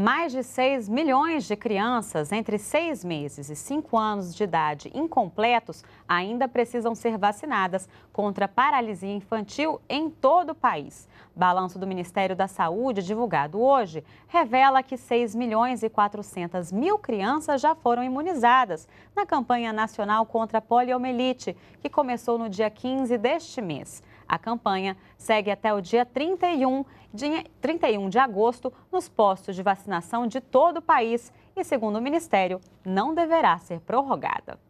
Mais de 6 milhões de crianças entre 6 meses e 5 anos de idade incompletos ainda precisam ser vacinadas contra a paralisia infantil em todo o país. Balanço do Ministério da Saúde, divulgado hoje, revela que 6 milhões e 400 mil crianças já foram imunizadas na campanha nacional contra a poliomielite, que começou no dia 15 deste mês. A campanha segue até o dia 31 de, 31 de agosto nos postos de vacinação de todo o país e, segundo o Ministério, não deverá ser prorrogada.